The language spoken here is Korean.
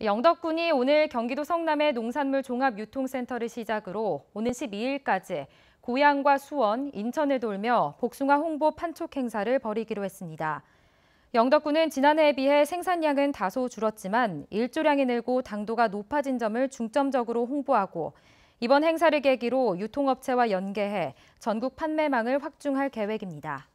영덕군이 오늘 경기도 성남의 농산물 종합유통센터를 시작으로 오는 12일까지 고향과 수원, 인천을 돌며 복숭아 홍보 판촉 행사를 벌이기로 했습니다. 영덕군은 지난해에 비해 생산량은 다소 줄었지만 일조량이 늘고 당도가 높아진 점을 중점적으로 홍보하고 이번 행사를 계기로 유통업체와 연계해 전국 판매망을 확충할 계획입니다.